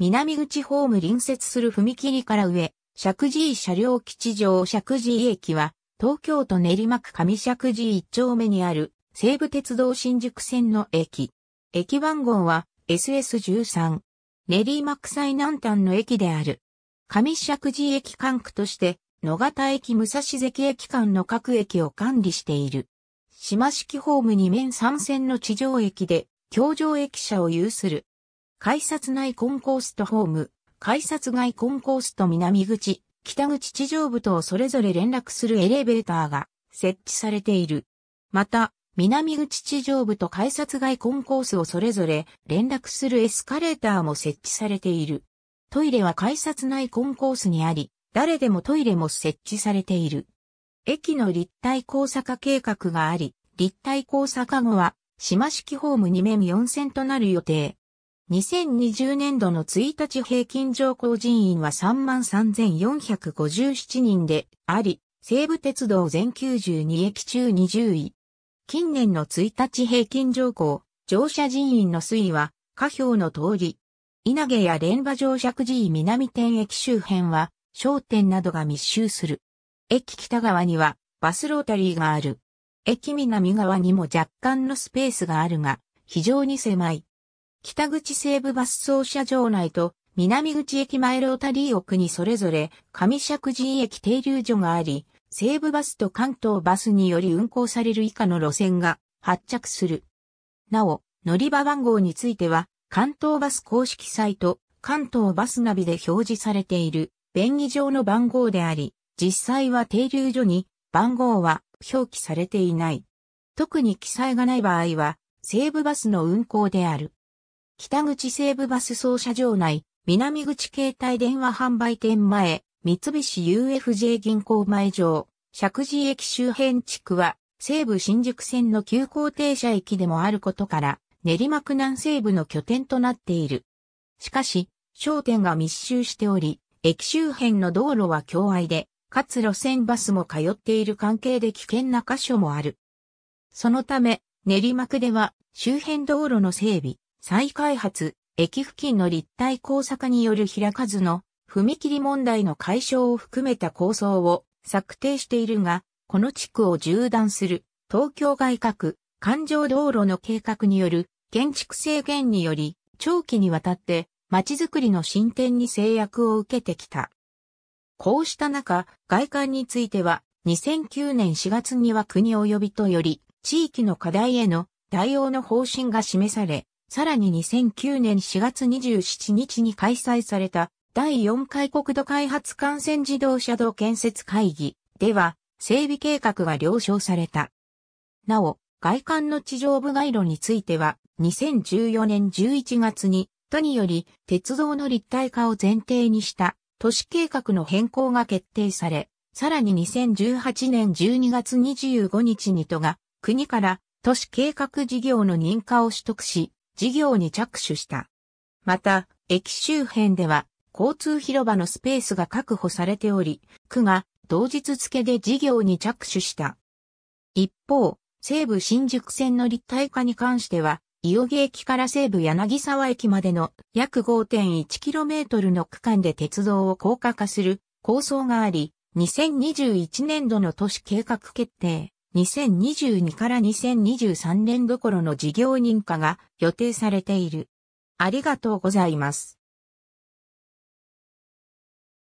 南口ホーム隣接する踏切から上、石神井車両基地上石神井駅は、東京都練馬区上石神井一丁目にある、西武鉄道新宿線の駅。駅番号は SS13。練馬区最南端の駅である。上石神井駅管区として、野方駅武蔵関駅間の各駅を管理している。島式ホーム2面3線の地上駅で、京上駅舎を有する改札内コンコースとホーム、改札外コンコースと南口、北口地上部とそれぞれ連絡するエレベーターが設置されている。また、南口地上部と改札外コンコースをそれぞれ連絡するエスカレーターも設置されている。トイレは改札内コンコースにあり、誰でもトイレも設置されている。駅の立体交差化計画があり、立体交差化後は、島式ホーム2面4線となる予定。2020年度の1日平均乗降人員は33,457人であり、西武鉄道全92駅中20位。近年の1日平均乗降、乗車人員の推移は、下表の通り。稲毛や連馬乗車寺南店駅周辺は、商店などが密集する。駅北側には、バスロータリーがある。駅南側にも若干のスペースがあるが、非常に狭い。北口西部バス走車場内と南口駅前ロータリー奥にそれぞれ上石神駅停留所があり、西部バスと関東バスにより運行される以下の路線が発着する。なお、乗り場番号については、関東バス公式サイト、関東バスナビで表示されている、便宜上の番号であり、実際は停留所に番号は表記されていない。特に記載がない場合は、西部バスの運行である。北口西部バス操車場内、南口携帯電話販売店前、三菱 UFJ 銀行前場、石寺駅周辺地区は、西部新宿線の急行停車駅でもあることから、練馬区南西部の拠点となっている。しかし、商店が密集しており、駅周辺の道路は狭隘で、かつ路線バスも通っている関係で危険な箇所もある。そのため、練馬区では周辺道路の整備、再開発、駅付近の立体工作による開かずの踏切問題の解消を含めた構想を策定しているが、この地区を縦断する東京外郭、環状道路の計画による建築制限により長期にわたって街づくりの進展に制約を受けてきた。こうした中、外観については2009年4月には国及びとより地域の課題への対応の方針が示され、さらに2009年4月27日に開催された第4回国土開発幹線自動車道建設会議では整備計画が了承された。なお、外観の地上部街路については2014年11月に都により鉄道の立体化を前提にした都市計画の変更が決定され、さらに2018年12月25日に都が国から都市計画事業の認可を取得し、事業に着手した。また、駅周辺では交通広場のスペースが確保されており、区が同日付で事業に着手した。一方、西武新宿線の立体化に関しては、伊予木駅から西武柳沢駅までの約 5.1km の区間で鉄道を高架化する構想があり、2021年度の都市計画決定、2022から2023年度頃の事業認可が予定されている。ありがとうございます。